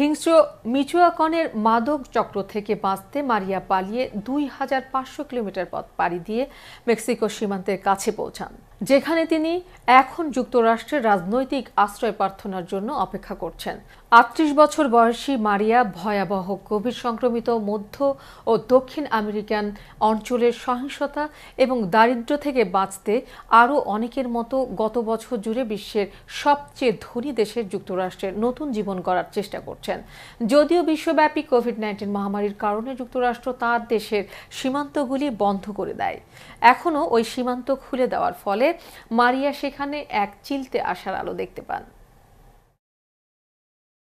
হিংস্র মিচুয়াকনের মাদক চক্র থেকে বাঁচতে মারিয়া পালিয়ে দুই হাজার পাঁচশো কিলোমিটার পথ পাড়ি দিয়ে মেক্সিকো সীমান্তের কাছে পৌঁছান যেখানে তিনি এখন যুক্তরাষ্ট্রের রাজনৈতিক আশ্রয় প্রার্থনার জন্য অপেক্ষা করছেন আটত্রিশ বছর বয়সী মারিয়া ভয়াবহ কোভিড সংক্রমিত মধ্য ও দক্ষিণ আমেরিকান অঞ্চলের সহিংসতা এবং দারিদ্র থেকে বাঁচতে আরও অনেকের মতো গত বছর জুড়ে বিশ্বের সবচেয়ে ধনী দেশের যুক্তরাষ্ট্রের নতুন জীবন গড়ার চেষ্টা করছেন করছেন যদিও বিশ্বব্যাপী কোভিড নাইন্টিন মহামারীর কারণে যুক্তরাষ্ট্র তার দেশের সীমান্তগুলি বন্ধ করে দেয় এখনও ওই সীমান্ত খুলে দেওয়ার ফলে মারিয়া সেখানে এক চিলতে আসার আলো দেখতে পান